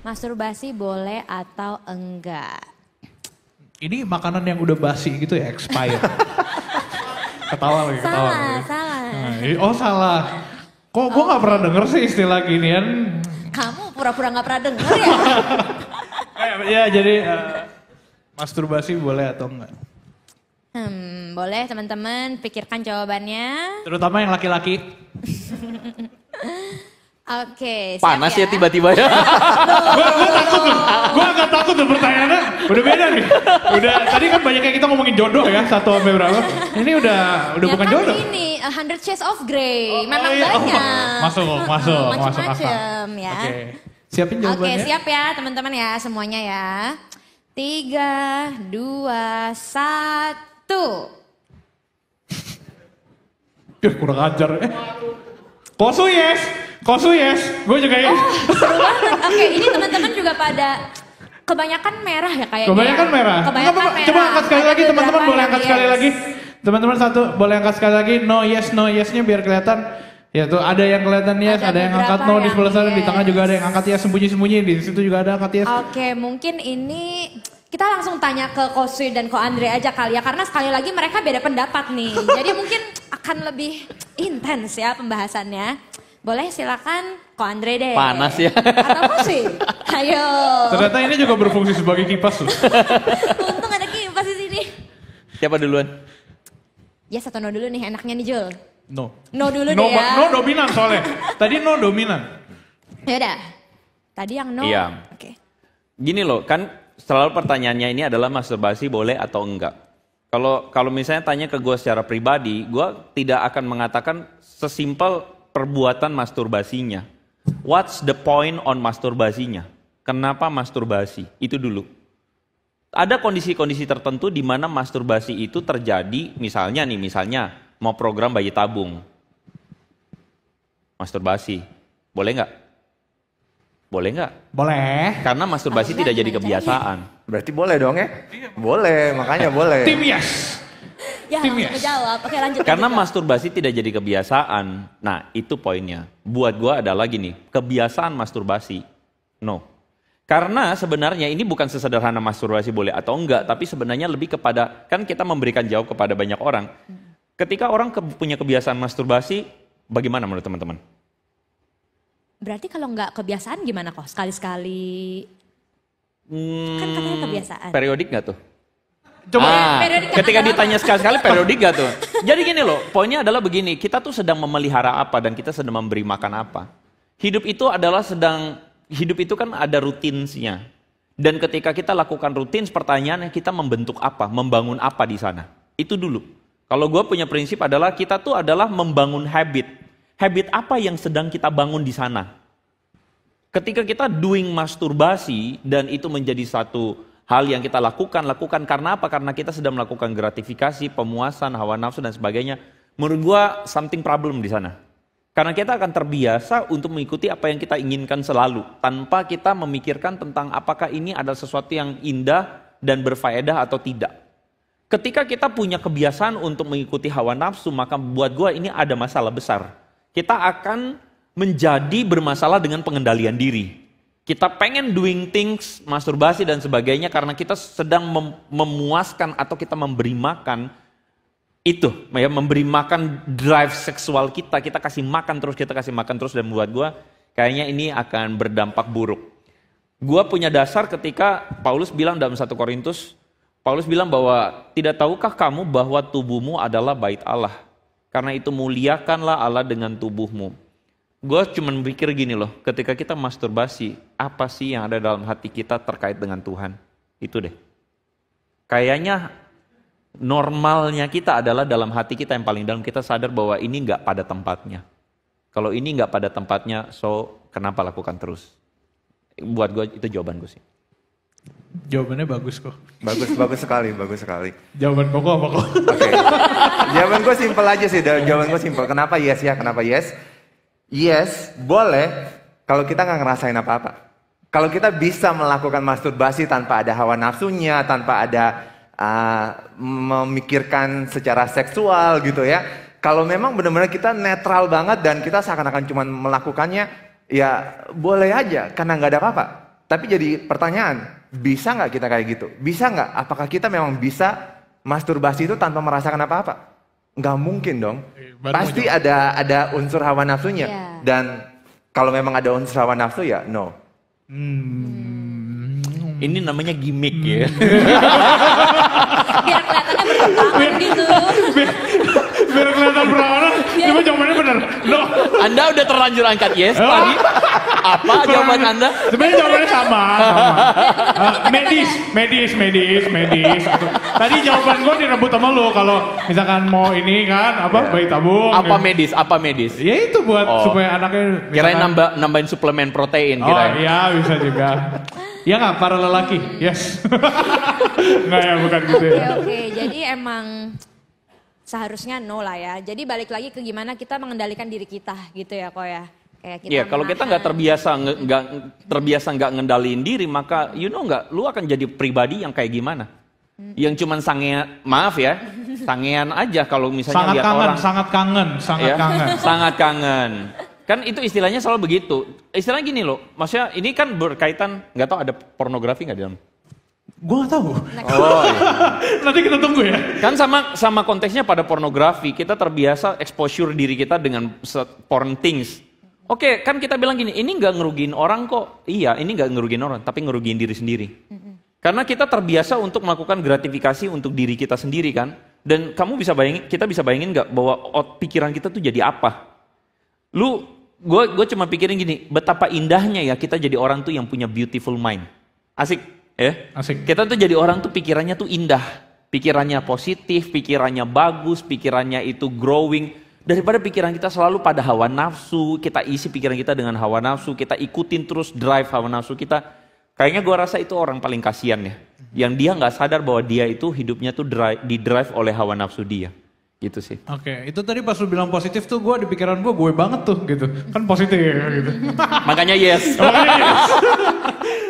Masturbasi boleh atau enggak? Ini makanan yang udah basi gitu ya, expired. ketawa lagi, ketawa. Salah, lagi. salah. Nah, oh salah. Kok gue oh. gak pernah denger sih istilah ginian? Kamu pura-pura gak pernah denger ya? ya jadi uh, masturbasi boleh atau enggak? Hmm, boleh teman-teman pikirkan jawabannya. Terutama yang laki-laki. Oke. Okay, Panas ya, ya tiba-tiba ya. Gue gue takut loh. Gue agak takut loh pertanyaannya. Udah beda nih. Udah tadi kan banyak yang kita ngomongin jodoh ya satu sampai berapa. Ini udah udah ya bukan kan jodoh. Ini Hundred Shades of Grey. Oh, oh Memang oh, iya. banyak. Oh, masuk masuk hmm, masuk macam ya. Oke. Okay. Siapin jawabannya. Oke okay, siap ya teman-teman ya semuanya ya. Tiga, dua, satu. Duh kurang ajar. Eh. Posu yes. Kosu yes, gue juga yes. Iya. Oh, Oke, ini teman-teman juga pada kebanyakan merah ya kayaknya. Kebanyakan iya. merah. Kebanyakan Enggak, merah. Coba angkat sekali lagi teman-teman, boleh angkat yes. sekali lagi. Teman-teman satu, boleh angkat sekali lagi. No yes, no yes-nya biar kelihatan. Ya tuh ada yang kelihatan yes, ada, ada yang angkat no yang di sebelah sana, yes. di tengah juga ada yang angkat yes sembunyi-sembunyi, di situ juga ada angkat yes. Oke, mungkin ini kita langsung tanya ke Kosui dan Ko Andre aja kali ya karena sekali lagi mereka beda pendapat nih. Jadi mungkin akan lebih intens ya pembahasannya. Boleh silakan Ko Andre deh. Panas ya. Atau sih? Ayo. Ternyata ini juga berfungsi sebagai kipas loh. Untung ada kipas di sini. Siapa duluan? Ya satu no dulu nih enaknya nih Jul. No. No dulu no, deh ya. No dominan soalnya. Tadi no dominan. Ya udah. Tadi yang no. Iya. Oke. Okay. Gini loh, kan selalu pertanyaannya ini adalah masturbasi boleh atau enggak. Kalau kalau misalnya tanya ke gue secara pribadi, gue tidak akan mengatakan sesimpel perbuatan masturbasinya. What's the point on masturbasinya? Kenapa masturbasi? Itu dulu. Ada kondisi-kondisi tertentu di mana masturbasi itu terjadi, misalnya nih, misalnya mau program bayi tabung. Masturbasi. Boleh nggak? Boleh nggak? Boleh. Karena masturbasi Akhirnya tidak jadi kebiasaan. Berarti boleh dong ya? Iya. Boleh, makanya boleh. Tim yes ya, Tim ya? menjawab. Oke lanjut. Karena masturbasi tidak jadi kebiasaan. Nah itu poinnya. Buat gue lagi nih, kebiasaan masturbasi, no. Karena sebenarnya ini bukan sesederhana masturbasi boleh atau enggak, tapi sebenarnya lebih kepada, kan kita memberikan jawab kepada banyak orang. Ketika orang ke, punya kebiasaan masturbasi, bagaimana menurut teman-teman? Berarti kalau enggak kebiasaan gimana kok? Sekali-sekali, hmm, kan katanya hmm, kebiasaan. Periodik enggak tuh? Coba ah, ketika ditanya sekali-sekali periodika tuh. Jadi gini loh, poinnya adalah begini, kita tuh sedang memelihara apa dan kita sedang memberi makan apa. Hidup itu adalah sedang hidup itu kan ada rutinnya. Dan ketika kita lakukan rutin, pertanyaannya kita membentuk apa, membangun apa di sana. Itu dulu. Kalau gue punya prinsip adalah kita tuh adalah membangun habit. Habit apa yang sedang kita bangun di sana? Ketika kita doing masturbasi dan itu menjadi satu Hal yang kita lakukan, lakukan karena apa? Karena kita sedang melakukan gratifikasi, pemuasan, hawa nafsu dan sebagainya. Menurut gua something problem di sana. Karena kita akan terbiasa untuk mengikuti apa yang kita inginkan selalu tanpa kita memikirkan tentang apakah ini adalah sesuatu yang indah dan berfaedah atau tidak. Ketika kita punya kebiasaan untuk mengikuti hawa nafsu, maka buat gua ini ada masalah besar. Kita akan menjadi bermasalah dengan pengendalian diri. Kita pengen doing things, masturbasi dan sebagainya karena kita sedang mem memuaskan atau kita memberi makan itu, ya memberi makan drive seksual kita. Kita kasih makan terus, kita kasih makan terus dan buat gue kayaknya ini akan berdampak buruk. Gue punya dasar ketika Paulus bilang dalam 1 Korintus, Paulus bilang bahwa tidak tahukah kamu bahwa tubuhmu adalah bait Allah? Karena itu muliakanlah Allah dengan tubuhmu. Gue cuman pikir gini loh, ketika kita masturbasi, apa sih yang ada dalam hati kita terkait dengan Tuhan? Itu deh. Kayaknya normalnya kita adalah dalam hati kita yang paling dalam kita sadar bahwa ini nggak pada tempatnya. Kalau ini nggak pada tempatnya, so kenapa lakukan terus? Buat gue itu jawaban gue sih. Jawabannya bagus kok. Bagus, bagus sekali, bagus sekali. Jawaban pokok apa kok? Okay. Jawaban gue simpel aja sih, jawaban gue simpel. Kenapa yes ya, kenapa yes? Yes, boleh kalau kita nggak ngerasain apa-apa. Kalau kita bisa melakukan masturbasi tanpa ada hawa nafsunya, tanpa ada uh, memikirkan secara seksual gitu ya. Kalau memang benar-benar kita netral banget dan kita seakan-akan cuma melakukannya, ya boleh aja karena nggak ada apa-apa. Tapi jadi pertanyaan, bisa nggak kita kayak gitu? Bisa nggak? Apakah kita memang bisa masturbasi itu tanpa merasakan apa-apa? nggak mungkin dong. Iya, iya, baru Pasti ada ada unsur hawa nafsunya. Yeah. Dan kalau memang ada unsur hawa nafsu ya no. Hmm. Ini namanya gimmick ya. hmm. ya. Biar kelihatannya berkembang gitu biar kelihatan perawanan iya. cuma jawabannya benar no anda udah terlanjur angkat yes tadi oh. apa jawaban anda sebenarnya jawabannya sama, sama. Uh, medis medis medis medis tadi jawaban gue direbut sama lo kalau misalkan mau ini kan apa iya. bayi tabung apa ya. medis apa medis ya itu buat oh. supaya anaknya misalkan... kirain nambah nambahin suplemen protein oh, kirain oh iya bisa juga Iya nggak para lelaki? Yes. nggak ya bukan gitu ya. Oke, okay, Okay. Jadi emang seharusnya no lah ya. Jadi balik lagi ke gimana kita mengendalikan diri kita gitu ya kok ya. Kayak kita yeah, kalau kita nggak terbiasa nggak terbiasa nggak ngendaliin diri maka you know nggak lu akan jadi pribadi yang kayak gimana? Hmm. Yang cuman sangean, maaf ya, sangean aja kalau misalnya sangat lihat kangen, orang. Sangat kangen, sangat ya, kangen. Sangat kangen. Kan itu istilahnya selalu begitu. Istilahnya gini loh, maksudnya ini kan berkaitan, nggak tau ada pornografi nggak di dalam? Gue gak tahu. Oh, iya. Nanti kita tunggu ya. Kan sama sama konteksnya pada pornografi, kita terbiasa exposure diri kita dengan porn things. Oke, okay, kan kita bilang gini, ini nggak ngerugiin orang kok. Iya, ini nggak ngerugiin orang, tapi ngerugiin diri sendiri. Karena kita terbiasa untuk melakukan gratifikasi untuk diri kita sendiri kan. Dan kamu bisa bayangin, kita bisa bayangin nggak bahwa pikiran kita tuh jadi apa? Lu, gue cuma pikirin gini, betapa indahnya ya kita jadi orang tuh yang punya beautiful mind. Asik, Ya. Asik. Kita tuh jadi orang tuh pikirannya tuh indah. Pikirannya positif, pikirannya bagus, pikirannya itu growing. Daripada pikiran kita selalu pada hawa nafsu, kita isi pikiran kita dengan hawa nafsu, kita ikutin terus drive hawa nafsu kita. Kayaknya gua rasa itu orang paling kasihan ya. Yang dia nggak sadar bahwa dia itu hidupnya tuh drive, di drive oleh hawa nafsu dia gitu sih. Oke, okay. itu tadi pas lu bilang positif tuh gua di pikiran gua, gue banget tuh gitu. Kan positif gitu. Makanya yes. Makanya yes.